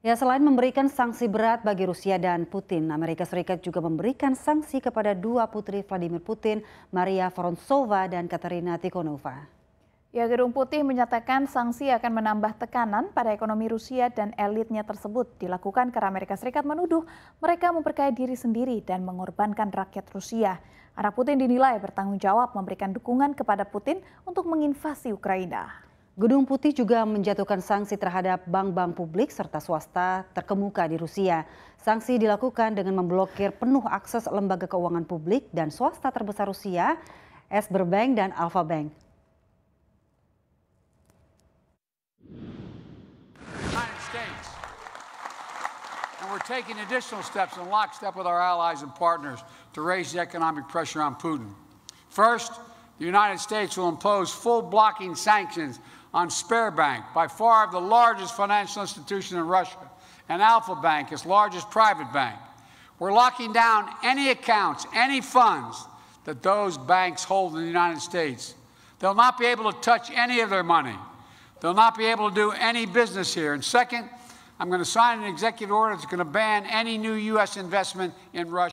Ya, selain memberikan sanksi berat bagi Rusia dan Putin, Amerika Serikat juga memberikan sanksi kepada dua putri Vladimir Putin, Maria Voronsova dan Katerina Tikhonova. Ya, Gedung Putih menyatakan sanksi akan menambah tekanan pada ekonomi Rusia dan elitnya tersebut dilakukan karena Amerika Serikat menuduh mereka memperkaya diri sendiri dan mengorbankan rakyat Rusia. Arah Putin dinilai bertanggung jawab memberikan dukungan kepada Putin untuk menginvasi Ukraina. Gedung Putih juga menjatuhkan sanksi terhadap bank-bank publik serta swasta terkemuka di Rusia. Sanksi dilakukan dengan memblokir penuh akses lembaga keuangan publik dan swasta terbesar Rusia, Sberbank dan Alfa Bank. First, the United States will impose full blocking sanctions on Sparebank, by far the largest financial institution in Russia, and Alpha Bank, its largest private bank. We're locking down any accounts, any funds that those banks hold in the United States. They'll not be able to touch any of their money. They'll not be able to do any business here. And second, I'm going to sign an executive order that's going to ban any new U.S. investment in Russia.